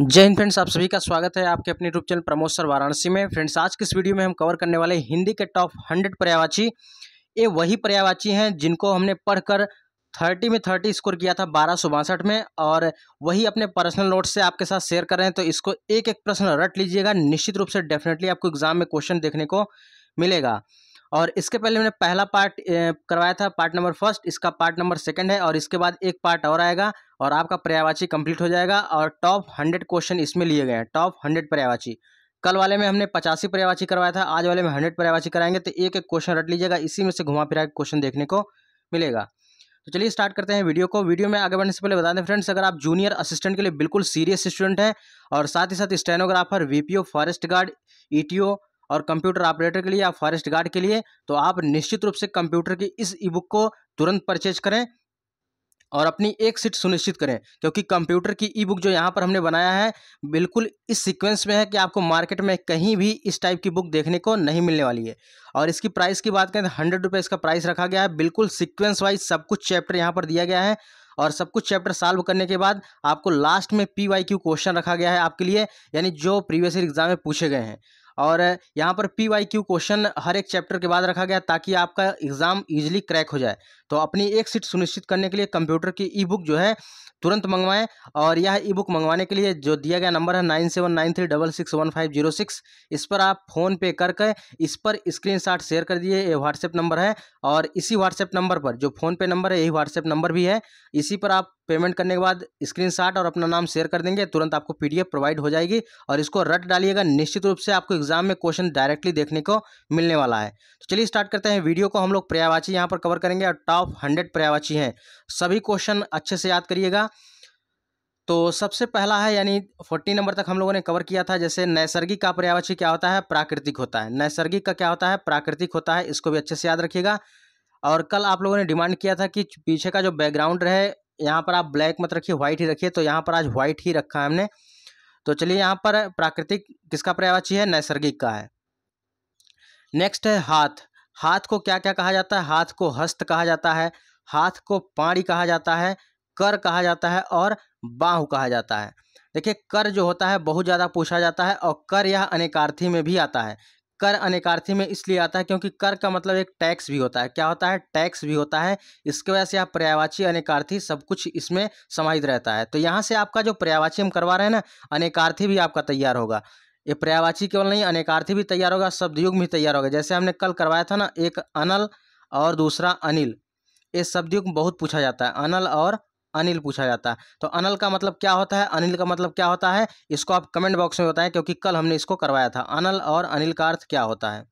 जय हिंद फ्रेंड्स आप सभी का स्वागत है आपके अपने YouTube channel Pramod sir Varanasi में फ्रेंड्स आज के इस वीडियो में हम कवर करने वाले हिंदी के टॉप हंड्रेड पर्यावाची ये वही पर्यावाची हैं जिनको हमने पढ़कर थर्टी में थर्टी स्कोर किया था बारह में और वही अपने पर्सनल नोट्स से आपके साथ शेयर कर रहे हैं तो इसको एक एक प्रश्न रट लीजिएगा निश्चित रूप से डेफिनेटली आपको एग्जाम में क्वेश्चन देखने को मिलेगा और इसके पहले मैंने पहला पार्ट करवाया था पार्ट नंबर फर्स्ट इसका पार्ट नंबर सेकंड है और इसके बाद एक पार्ट और आएगा और आपका पर्यावाची कंप्लीट हो जाएगा और टॉप हंड्रेड क्वेश्चन इसमें लिए गए हैं टॉप हंड्रेड पर्यावाची कल वाले में हमने पचासी पर्यावाची करवाया था आज वाले में हंड्रेड पर्यावाची कराएंगे तो एक एक क्वेश्चन रट लीजिएगा इसी में से घुमा फिरा के क्वेश्चन देखने को मिलेगा तो चलिए स्टार्ट करते हैं वीडियो को वीडियो में आगे बढ़ने से पहले बता दें फ्रेंड्स अगर आप जूनियर असिस्टेंट के लिए बिल्कुल सीरियस स्टूडेंट हैं और साथ ही साथ stenographer VPO forest guard ETO और कंप्यूटर ऑपरेटर के लिए या फॉरेस्ट गार्ड के लिए तो आप निश्चित रूप से कंप्यूटर की इस ई बुक को तुरंत परचेज करें और अपनी एक सीट सुनिश्चित करें क्योंकि कंप्यूटर की ई बुक जो यहाँ पर हमने बनाया है बिल्कुल इस सीक्वेंस में है कि आपको मार्केट में कहीं भी इस टाइप की बुक देखने को नहीं मिलने वाली है और इसकी प्राइस की बात करें तो हंड्रेड रुपये इसका प्राइस रखा गया है बिल्कुल सीक्वेंस वाइज सब कुछ चैप्टर यहाँ पर दिया गया है और सब कुछ चैप्टर सॉल्व करने के बाद आपको लास्ट में पी वाई क्यू क्वेश्चन रखा गया है आपके लिए यानी जो प्रीवियस एग्जाम में पूछे गए हैं और यहाँ पर पी वाई क्यू क्वेश्चन हर एक चैप्टर के बाद रखा गया ताकि आपका एग्ज़ाम ईजिली क्रैक हो जाए तो अपनी एक सीट सुनिश्चित करने के लिए कंप्यूटर की ई बुक जो है तुरंत मंगवाएं और यह ई बुक मंगवाने के लिए जो दिया गया नंबर है nine seven nine three double six one five zero six इस पर आप फ़ोन पे करके इस पर शॉट शेयर कर दिए ये व्हाट्सएप नंबर है और इसी व्हाट्सएप नंबर पर जो फ़ोनपे नंबर है यही व्हाट्सएप नंबर भी है इसी पर आप पेमेंट करने के बाद स्क्रीनशॉट और अपना नाम शेयर कर देंगे तुरंत आपको पीडीएफ प्रोवाइड हो जाएगी और इसको रट डालिएगा निश्चित रूप से आपको एग्जाम में क्वेश्चन डायरेक्टली देखने को मिलने वाला है तो चलिए स्टार्ट करते हैं वीडियो को हम लोग पर्यावाची यहाँ पर कवर करेंगे और टॉप हंड्रेड पर्यावाची हैं सभी क्वेश्चन अच्छे से याद करिएगा तो सबसे पहला है यानी फोर्टी नंबर तक हम लोगों ने कवर किया था जैसे नैसर्गिक का पर्यावाची क्या होता है प्राकृतिक होता है नैसर्गिक का क्या होता है प्राकृतिक होता है इसको भी अच्छे से याद रखिएगा और कल आप लोगों ने डिमांड किया था कि पीछे का जो बैकग्राउंड रहे यहाँ पर आप ब्लैक मत रखिए व्हाइट ही रखिए तो यहाँ पर आज व्हाइट ही रखा है हमने तो चलिए यहाँ पर प्राकृतिक किसका पर्यावाची है नैसर्गिक का है नेक्स्ट है हाथ हाथ को क्या क्या कहा जाता है हाथ को हस्त कहा जाता है हाथ को पाड़ी कहा जाता है कर कहा जाता है और बाहु कहा जाता है देखिए कर जो होता है बहुत ज़्यादा पूछा जाता है और कर यह अनेकार्थी में भी आता है कर अनेकार्थी में इसलिए आता है क्योंकि कर का मतलब एक टैक्स भी होता है क्या होता है टैक्स भी होता है इसके वजह से आप पर्यावाची अनेकार्थी सब कुछ इसमें समाहित रहता है तो यहाँ से आपका जो पर्यावाची हम करवा रहे हैं ना अनेकार्थी भी आपका तैयार होगा ये पर्यावाची केवल नहीं अनेकार्थी भी तैयार होगा शब्दयुग भी तैयार होगा जैसे हमने कल करवाया था ना एक अनल और दूसरा अनिल ये शब्दयुग बहुत पूछा जाता है अनल और अनिल पूछा जाता है तो अनल का मतलब क्या होता है अनिल का मतलब क्या होता है इसको आप कमेंट बॉक्स में बताएं क्योंकि कल हमने इसको करवाया था अनल और अनिल का अर्थ क्या होता है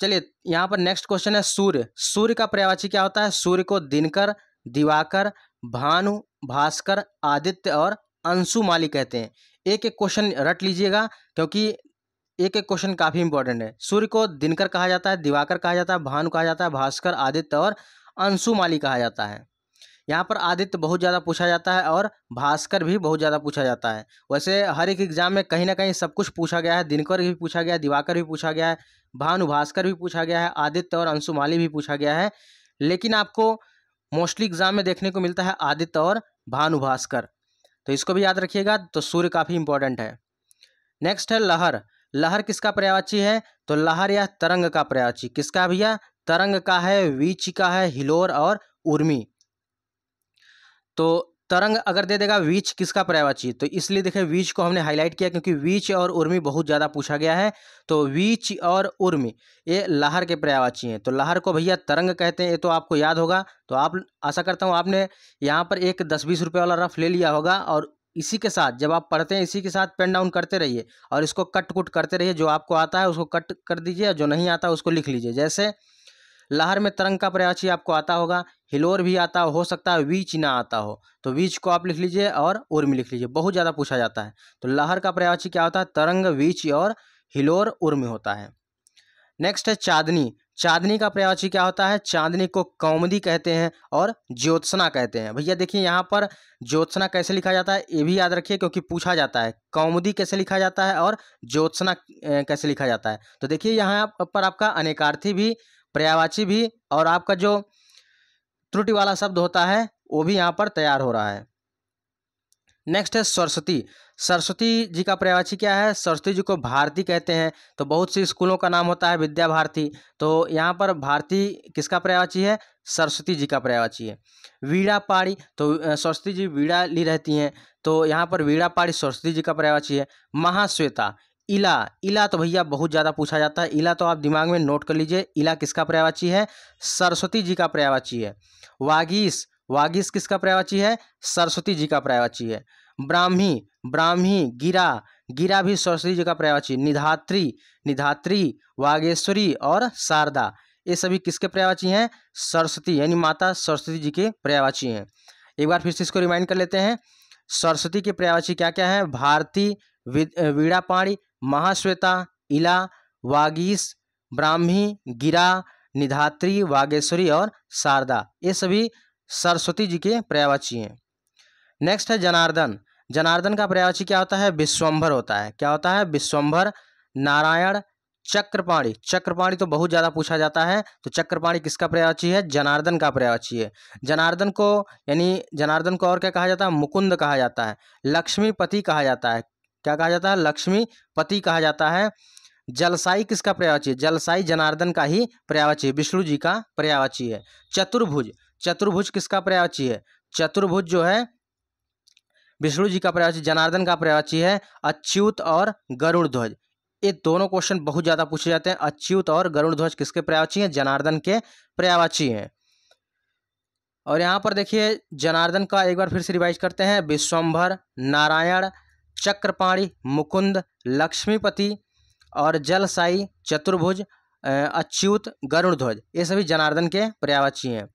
चलिए यहाँ पर नेक्स्ट क्वेश्चन है सूर्य सूर्य का पर्यावाची क्या होता है सूर्य को दिनकर दिवाकर भानु भास्कर आदित्य और अंशु माली कहते हैं एक एक क्वेश्चन रट लीजिएगा क्योंकि एक एक क्वेश्चन काफ़ी इंपॉर्टेंट है सूर्य को दिनकर कहा जाता है दिवाकर कहा जाता है भानु कहा जाता है भास्कर आदित्य और अंशु माली कहा जाता है यहाँ पर आदित्य बहुत ज़्यादा पूछा जाता है और भास्कर भी बहुत ज़्यादा पूछा जाता है वैसे हर एक एग्जाम में कहीं ना कहीं सब कुछ पूछा गया है दिनकर भी पूछा गया है दिवाकर भी पूछा गया है भानु भास्कर भी पूछा गया है आदित्य और अंशुमाली भी पूछा गया है लेकिन आपको मोस्टली एग्जाम में देखने को मिलता है आदित्य और भानु भास्कर तो इसको भी याद रखिएगा तो सूर्य काफ़ी इंपॉर्टेंट है नेक्स्ट है लहर लहर किसका पर्यावाची है तो लहर या तरंग का पर्यावाची किसका भैया तरंग का है वीच का है हिलोर और उर्मी तो तरंग अगर दे देगा वीच किसका पर्यायवाची तो इसलिए देखें वीच को हमने हाईलाइट किया क्योंकि वीच और उर्मी बहुत ज़्यादा पूछा गया है तो वीच और उर्मी ये लहर के पर्यायवाची हैं तो लहर को भैया तरंग कहते हैं ये तो आपको याद होगा तो आप आशा करता हूँ आपने यहाँ पर एक दस बीस रुपये वाला रफ ले लिया होगा और इसी के साथ जब आप पढ़ते हैं इसी के साथ पेन डाउन करते रहिए और इसको कट कुट करते रहिए जो आपको आता है उसको कट कर दीजिए और जो नहीं आता उसको लिख लीजिए जैसे लहर में तरंग का प्रयाची आपको आता होगा हिलोर भी आता हो सकता है वीच ना आता हो तो वीच को आप लिख लीजिए और उर्मी लिख लीजिए बहुत ज़्यादा पूछा जाता है तो लहर का पर्यायवाची क्या होता है तरंग वीच और हिलोर उर्मी होता है नेक्स्ट है चांदनी चांदनी का पर्यायवाची क्या होता है चांदनी को कौमदी कहते हैं और ज्योत्सना कहते हैं भैया देखिए यहाँ पर ज्योत्सना कैसे लिखा जाता है ये भी याद रखिए क्योंकि पूछा जाता है कौमदी कैसे लिखा जाता है और ज्योत्सना कैसे लिखा जाता है तो देखिए यहाँ पर आपका अनेकार्थी भी पर्यावाची भी और आपका जो त्रुटि वाला शब्द होता है वो भी यहाँ पर तैयार हो रहा है नेक्स्ट है सरस्वती सरस्वती जी का पर्यावाची क्या है सरस्वती जी को भारती कहते हैं तो बहुत से स्कूलों का नाम होता है विद्या भारती तो यहाँ पर भारती किसका पर्यावाची है सरस्वती जी का पर्यावाची है वीड़ा पाड़ी तो सरस्वती जी वीड़ा ली रहती हैं तो यहाँ पर वीड़ा पाड़ी सरस्वती जी का पर्यावाची है महाश्वेता इला इला तो भैया बहुत ज़्यादा पूछा जाता है इला तो आप दिमाग में नोट कर लीजिए इला किसका पर्यावाची है सरस्वती जी का पर्यावाची है वागीस वागीस किसका पर्यावाची है सरस्वती जी का पर्यावाची है ब्राह्मी ब्राह्मी गिरा गिरा भी सरस्वती जी का पर्यावाची निधात्री निधात्री वागेश्वरी और शारदा ये सभी किसके पर्यावाची हैं सरस्वती यानी माता सरस्वती जी के पर्यावाची हैं एक बार फिर से इसको रिमाइंड कर लेते हैं सरस्वती के पर्यावाची क्या क्या हैं भारती वीड़ापाणी महाश्वेता इला वागीस ब्राह्मी गिरा निधात्री वागेश्वरी और शारदा ये सभी सरस्वती जी के पर्यावाची हैं नेक्स्ट है जनार्दन जनार्दन का पर्यावाची क्या होता है विश्वम्भर होता है क्या होता है विश्वम्भर नारायण चक्रपाणी चक्रपाणी तो बहुत ज़्यादा पूछा जाता है तो चक्रपाणी किसका पर्यावाची है जनार्दन का पर्यावाची है जनार्दन को यानी जनार्दन को और क्या कहा जाता है मुकुंद कहा जाता है लक्ष्मीपति कहा जाता है क्या कहा जाता है लक्ष्मी पति कहा जाता है जलसाई किसका पर्यावाची है जलसाई जनार्दन का ही पर्यावाची है विष्णु जी का पर्यावाची है चतुर्भुज चतुर्भुज किसका पर्यावाची है चतुर्भुज जो है विष्णु जी का पर्यावाची जनार्दन का पर्यावाची है अच्युत और गरुण ध्वज ये दोनों क्वेश्चन बहुत ज़्यादा पूछे जाते हैं अच्युत और गरुण ध्वज किसके पर्यावाची है जनार्दन के पर्यावाची है और यहाँ पर देखिए जनार्दन का एक बार फिर से रिवाइज करते हैं विश्वम्भर नारायण चक्रपाणी मुकुंद लक्ष्मीपति और जलसाई चतुर्भुज अच्युत गरुणध्वज ये सभी जनार्दन के पर्यावाची हैं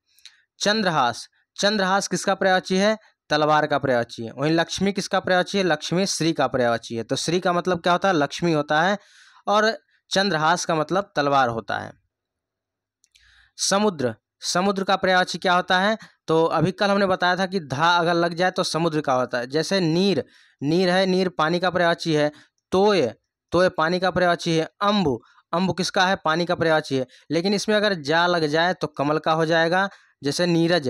चंद्रहास चंद्रहास किसका पर्यावाची है तलवार का पर्यावाची है वहीं लक्ष्मी किसका पर्यावाची है लक्ष्मी श्री का पर्यावाची है तो श्री का मतलब क्या होता है लक्ष्मी होता है और चंद्रहास का मतलब तलवार होता है समुद्र समुद्र का पर्यायवाची क्या होता है तो अभी कल हमने बताया था कि धा अगर लग जाए तो समुद्र का होता है जैसे नीर नीर है नीर पानी का पर्यायवाची है तोय तोय पानी का पर्यायवाची है अम्बु अम्ब किसका है पानी का पर्यायवाची है लेकिन इसमें अगर जा लग जाए तो कमल का हो जाएगा जैसे नीरज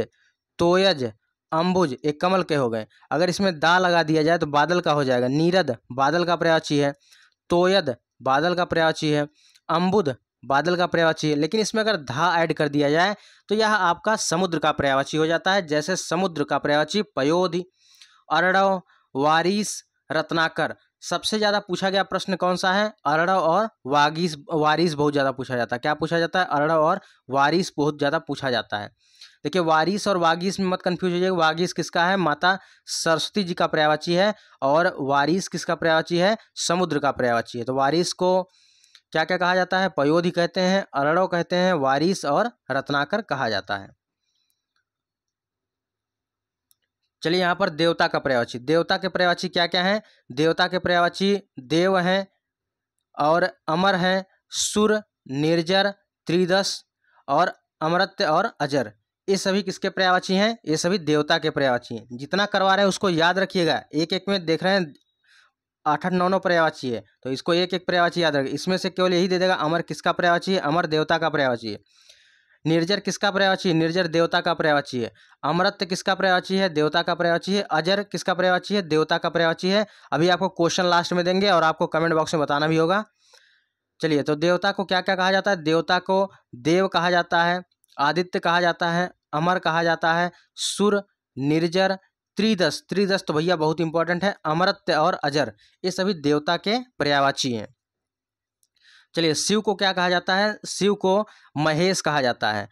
तोयज अम्बुज एक कमल के हो गए अगर इसमें दा लगा दिया जाए तो बादल का हो जाएगा नीरद बादल का पर्यायवाची है तोयद बादल का पर्यायवाची है अम्बुद बादल का पर्यावाची है लेकिन इसमें अगर धा ऐड कर दिया जाए तो यह आपका समुद्र का पर्यावाची हो जाता है जैसे समुद्र का पर्यावाची पयोधि अरड़व वारिस रत्नाकर सबसे ज़्यादा पूछा गया प्रश्न कौन सा है अरड़व और वागिस वारिस बहुत ज़्यादा पूछा जाता है क्या पूछा जाता है अरड़व और वारिस बहुत ज़्यादा पूछा जाता है देखिए वारिस और वागिस में मत कन्फ्यूज होइए वागिस किसका है माता सरस्वती जी का पर्यावाची है और वारिस किसका पर्यावाची है समुद्र का पर्यावाची है तो वारिस को क्या क्या कहा जाता है पयोधि कहते हैं अरड़ो कहते हैं वारिस और रत्नाकर कहा जाता है चलिए यहाँ पर देवता का पर्यावची देवता के पर्यावची क्या क्या हैं देवता के पर्यावची देव हैं और अमर हैं सुर निर्जर त्रिदश और अमृत्य और अजर ये सभी किसके पर्यावची हैं ये सभी देवता के पर्यावची हैं जितना करवा रहे हैं उसको याद रखिएगा एक एक में देख रहे हैं आठ आठ नौ नौ पर्यावाची है तो इसको एक एक पर्यावाची याद रखें इसमें से केवल यही दे देगा अमर किसका पर्यावाची है अमर देवता का पर्यावाची है निर्जर किसका पर्यावाची है निर्जर देवता का पर्यावाची है अमृत किसका पर्यावाची है देवता का पर्यावाची है अजर किसका पर्यावाची है देवता का पर्यावाची है अभी आपको क्वेश्चन लास्ट में देंगे और आपको कमेंट बॉक्स में बताना भी होगा चलिए तो देवता को क्या क्या कहा जाता है देवता को देव कहा जाता है आदित्य कहा जाता है अमर कहा जाता है सुर निर्जर त्रिदश त्रिदश तो भैया बहुत इंपॉर्टेंट है अमरत्य और अजर ये सभी देवता के पर्यावाची हैं चलिए शिव को क्या कहा जाता है शिव को महेश कहा जाता है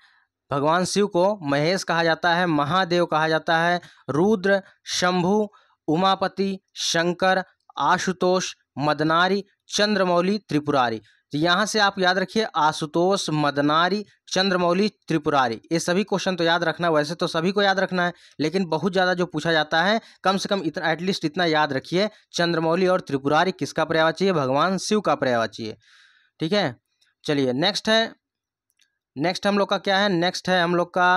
भगवान शिव को महेश कहा जाता है महादेव कहा जाता है रुद्र शंभु उमापति शंकर आशुतोष मदनारी चंद्रमौली त्रिपुरारी तो यहाँ से आप याद रखिए आशुतोष मदनारी चंद्रमौली त्रिपुरारी ये सभी क्वेश्चन तो याद रखना वैसे तो सभी को याद रखना है लेकिन बहुत ज़्यादा जो पूछा जाता है कम से कम इतना एटलीस्ट इतना याद रखिए चंद्रमौली और त्रिपुरारी किसका पर्यावाची है भगवान शिव का पर्यावाची है ठीक है चलिए नेक्स्ट है नेक्स्ट हम लोग का क्या है नेक्स्ट है हम लोग का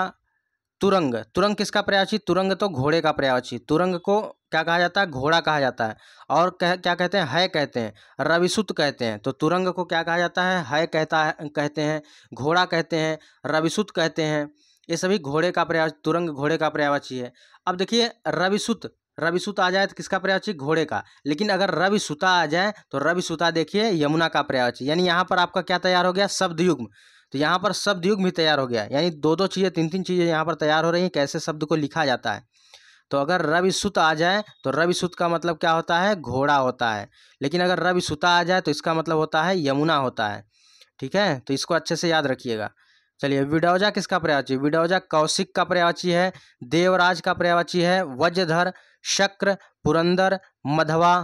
तुरंग तुरंग किसका पर्यावाची तुरंग तो घोड़े का पर्यावाची तुरंग को क्या कहा जाता है घोड़ा कहा जाता है और कह क्या कहते हैं है कहते हैं रविसुत कहते हैं तो तुरंग को क्या कहा जाता है है कहता है कहते हैं घोड़ा कहते हैं रविसुत कहते हैं ये सभी घोड़े का पर्यावच तुरंग घोड़े का पर्यावची है अब देखिए रविसुत रविसुत आ जाए तो किसका पर्यावची घोड़े का लेकिन अगर रविसुता आ जाए तो रविसुता देखिए यमुना का पर्यावची यानी यहाँ पर आपका क्या तैयार हो गया शब्द युग्म तो यहाँ पर शब्द युग्म भी तैयार हो गया यानी दो दो चीज़ें तीन तीन चीज़ें यहाँ पर तैयार हो रही हैं कैसे शब्द को लिखा जाता है तो अगर रवि सुत आ जाए तो रवि सुत का मतलब क्या होता है घोड़ा होता है लेकिन अगर रवि सुता आ जाए तो इसका मतलब होता है यमुना होता है ठीक है तो इसको अच्छे से याद रखिएगा चलिए विडौजा किसका पर्यावाची विडौजा कौशिक का पर्यावाची है देवराज का पर्यावाची है वज्रधर शक्र पुरंदर मधवा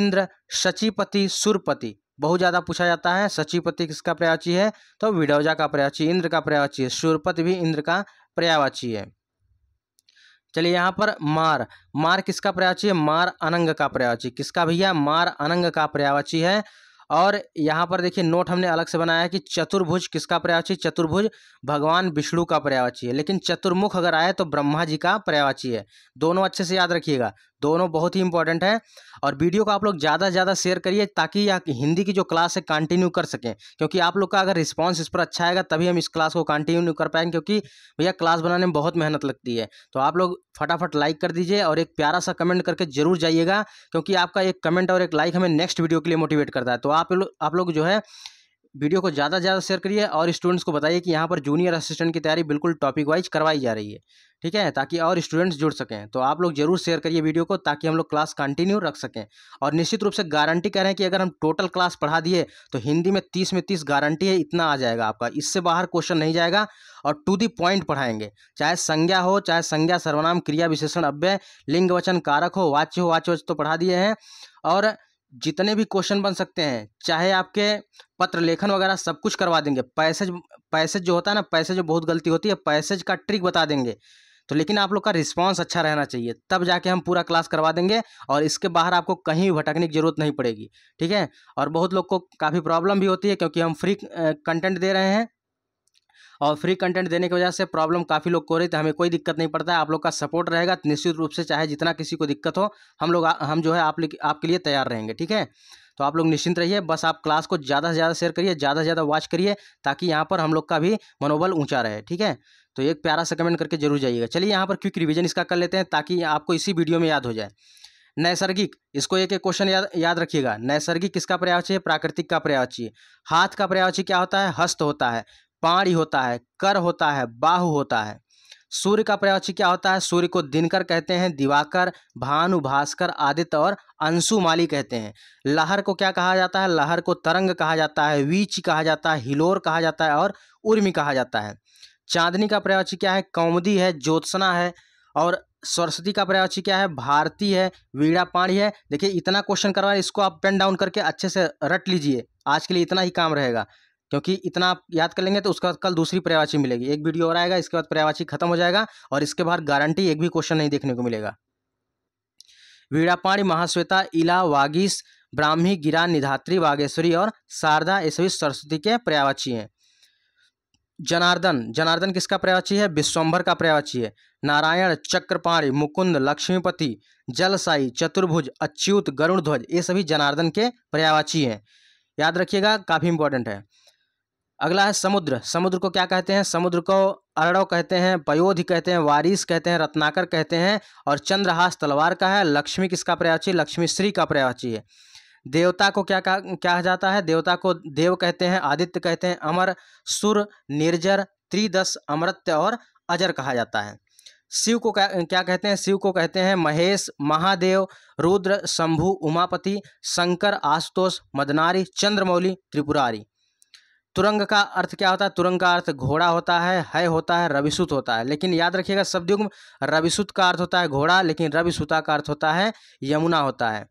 इंद्र सचिपति सुरपति बहुत ज़्यादा पूछा जाता है सचिपति किसका पर्यावाची है तो विडौजा का पर्यावाची इंद्र का पर्यावाची है सूरपति भी इंद्र का पर्यावाची है चलिए यहाँ पर मार मार किसका पर्यावाची है मार अनंग का पर्यावाची किसका भैया मार अनंग का पर्यावाची है और यहाँ पर देखिए नोट हमने अलग से बनाया है कि चतुर्भुज किसका पर्यावाची चतुर्भुज भगवान विष्णु का पर्यावाची है लेकिन चतुर्मुख अगर आए तो ब्रह्मा जी का पर्यावाची है दोनों अच्छे से याद रखिएगा दोनों बहुत ही इंपॉर्टेंट है और वीडियो को आप लोग ज़्यादा से ज़्यादा शेयर करिए ताकि यहाँ की हिंदी की जो क्लास है कंटिन्यू कर सकें क्योंकि आप लोग का अगर रिस्पांस इस पर अच्छा आएगा तभी हम इस क्लास को कंटिन्यू कर पाएंगे क्योंकि भैया क्लास बनाने में बहुत मेहनत लगती है तो आप लोग फटाफट लाइक कर दीजिए और एक प्यारा सा कमेंट करके जरूर जाइएगा क्योंकि आपका एक कमेंट और एक लाइक हमें नेक्स्ट वीडियो के लिए मोटिवेट करता है तो आप लोग आप लोग जो है वीडियो को ज़्यादा से ज़्यादा शेयर करिए और स्टूडेंट्स को बताइए कि यहाँ पर जूनियर असिस्टेंट की तैयारी बिल्कुल टॉपिक वाइज करवाई जा रही है ठीक है ताकि और स्टूडेंट्स जुड़ सकें तो आप लोग जरूर शेयर करिए वीडियो को ताकि हम लोग क्लास कंटिन्यू रख सकें और निश्चित रूप से गारंटी कह रहे हैं कि अगर हम टोटल क्लास पढ़ा दिए तो हिंदी में तीस में तीस गारंटी है इतना आ जाएगा आपका इससे बाहर क्वेश्चन नहीं जाएगा और टू दी पॉइंट पढ़ाएंगे चाहे संज्ञा हो चाहे संज्ञा सर्वनाम क्रिया विशेषण अव्यय लिंग वचन कारक हो वाच्य हो वाच्य तो पढ़ा दिए हैं और जितने भी क्वेश्चन बन सकते हैं चाहे आपके पत्र लेखन वगैरह सब कुछ करवा देंगे पैसेज पैसेज जो होता है ना पैसेज बहुत गलती होती है पैसेज का ट्रिक बता देंगे तो लेकिन आप लोग का रिस्पांस अच्छा रहना चाहिए तब जाके हम पूरा क्लास करवा देंगे और इसके बाहर आपको कहीं भटकने की ज़रूरत नहीं पड़ेगी ठीक है और बहुत लोग को काफ़ी प्रॉब्लम भी होती है क्योंकि हम फ्री कंटेंट दे रहे हैं और फ्री कंटेंट देने की वजह से प्रॉब्लम काफ़ी लोग को रही तो हमें कोई दिक्कत नहीं पड़ता है आप लोग का सपोर्ट रहेगा तो निश्चित रूप से चाहे जितना किसी को दिक्कत हो हम लोग हम जो है आप आपके लिए तैयार रहेंगे ठीक है तो आप लोग निश्चिंत रहिए बस आप क्लास को ज़्यादा से ज़्यादा शेयर करिए ज़्यादा से ज़्यादा वॉच करिए ताकि यहाँ पर हम लोग का भी मनोबल ऊँचा रहे ठीक है तो एक प्यारा सा कमेंट करके जरूर जाइएगा चलिए यहाँ पर क्विक रिविजन इसका कर लेते हैं ताकि आपको इसी वीडियो में याद हो जाए नैसर्गिक इसको एक एक क्वेश्चन याद याद रखिएगा नैसर्गिक किसका पर्यावचय प्राकृतिक का पर्यावचय हाथ का पर्यावचय क्या होता है हस्त होता है पाणी होता है कर होता है बाहु होता है सूर्य का पर्यायवाची क्या होता है सूर्य को दिनकर कहते हैं दिवाकर भानु भास्कर आदित्य और अंशुमाली कहते हैं लहर को क्या कहा जाता है लहर को तरंग कहा जाता है वीच कहा जाता है हिलोर कहा जाता है और उर्मी कहा जाता है चांदनी का पर्यायवाची क्या है कौमदी है ज्योत्सना है और सरस्वती का पर्यायवाची क्या है भारती है वीड़ा पाणी है देखिए इतना क्वेश्चन करवाए इसको आप पेन डाउन करके अच्छे से रट लीजिए आज के लिए इतना ही काम रहेगा क्योंकि इतना आप याद कर लेंगे तो उसके बाद कल दूसरी पर्यावाची मिलेगी एक वीडियो और आएगा इसके बाद पर्यावाची खत्म हो जाएगा और इसके बाद गारंटी एक भी क्वेश्चन नहीं देखने को मिलेगा वीड़ापाणी महाश्वेता इला वागीस ब्राह्मी गिरा निधात्री वागेश्वरी और शारदा ये सभी सरस्वती के पर्यावाची हैं जनार्दन जनार्दन किसका पर्यावाची है विश्वम्भर का पर्यावाची है नारायण चक्रपाणी मुकुंद लक्ष्मीपति जलसाई चतुर्भुज अच्युत गरुण ध्वज ये सभी जनार्दन के पर्यावाची हैं याद रखिएगा काफ़ी इंपॉर्टेंट है अगला है समुद्र समुद्र को क्या कहते हैं समुद्र को अरड़ो कहते हैं पयोधि कहते हैं वारिस कहते हैं रत्नाकर कहते हैं और चंद्रहास तलवार का है लक्ष्मी किसका प्रयाची लक्ष्मी श्री का प्रयाची है देवता को क्या कहा जाता है देवता को देव कहते हैं आदित्य कहते हैं अमर सुर निर्जर त्रिदश अमृत्य और अजर कहा जाता है शिव को क्या क्या कहते हैं शिव को कहते हैं महेश महादेव रुद्र शंभु उमापति शंकर आशुतोष मदनारी चंद्रमौली त्रिपुरारी तुरंग का अर्थ क्या होता है तुरंग का अर्थ घोड़ा होता है हय होता है रविसुत होता है लेकिन याद रखिएगा शब्दयुग्म रविसुत का अर्थ होता है घोड़ा लेकिन रविसुता का अर्थ होता है यमुना होता है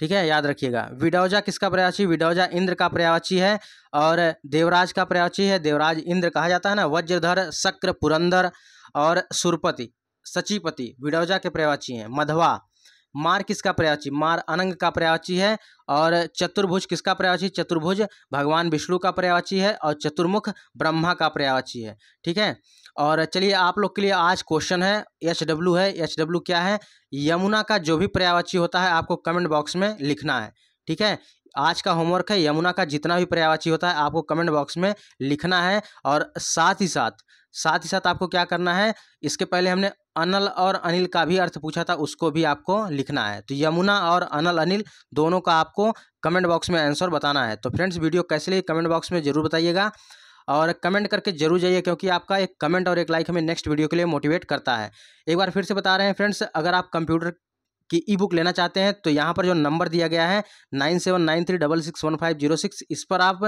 ठीक है याद रखिएगा विडौजा किसका प्रयाची विडौजा इंद्र का प्रयाची है और देवराज का प्रयाची है देवराज इंद्र कहा जाता है ना वज्रधर शक्र पुरंदर और सुरपति सचिपति विडौजा के प्रयाची हैं मधवा मार किसका प्रयाची मार अनंग का प्रयाची है और चतुर्भुज किसका प्रयाची चतुर्भुज भगवान विष्णु का प्रयाची है और चतुर्मुख ब्रह्मा का प्रयाची है ठीक है और चलिए आप लोग के लिए आज क्वेश्चन है एच डब्ल्यू है एच डब्ल्यू क्या है यमुना का जो भी प्रयावाची होता है आपको कमेंट बॉक्स में लिखना है ठीक है आज का होमवर्क है यमुना का जितना भी प्रयावाची होता है आपको कमेंट बॉक्स में लिखना है और साथ ही साथ साथ ही साथ आपको क्या करना है इसके पहले हमने अनल और अनिल का भी अर्थ पूछा था उसको भी आपको लिखना है तो यमुना और अनल अनिल दोनों का आपको कमेंट बॉक्स में आंसर बताना है तो फ्रेंड्स वीडियो कैसे लगी कमेंट बॉक्स में जरूर बताइएगा और कमेंट करके जरूर जाइए क्योंकि आपका एक कमेंट और एक लाइक हमें नेक्स्ट वीडियो के लिए मोटिवेट करता है एक बार फिर से बता रहे हैं फ्रेंड्स अगर आप कंप्यूटर की ई बुक लेना चाहते हैं तो यहाँ पर जो नंबर दिया गया है nine seven nine three double six one five zero six इस पर आप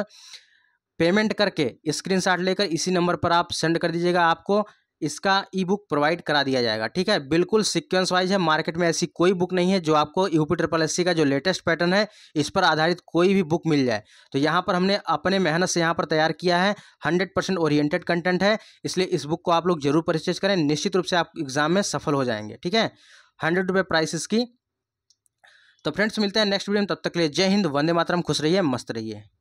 पेमेंट करके स्क्रीनशॉट लेकर इसी नंबर पर आप सेंड कर दीजिएगा आपको इसका ई बुक प्रोवाइड करा दिया जाएगा ठीक है बिल्कुल सिक्वेंस वाइज है मार्केट में ऐसी कोई बुक नहीं है जो आपको यूपी ट्रिपल एस सी का जो लेटेस्ट पैटर्न है इस पर आधारित कोई भी बुक मिल जाए तो यहाँ पर हमने अपने मेहनत से यहाँ पर तैयार किया है हंड्रेड परसेंट ओरिएंटेड कंटेंट है इसलिए इस बुक को आप लोग जरूर परचेज करें निश्चित रूप से आप एग्जाम में सफल हो जाएंगे ठीक है हंड्रेड रुपये प्राइस इसकी तो फ्रेंड्स मिलते हैं नेक्स्ट वीडियो में तब तक के लिए जय हिंद वंदे मातरम खुश रहिए मस्त रहिए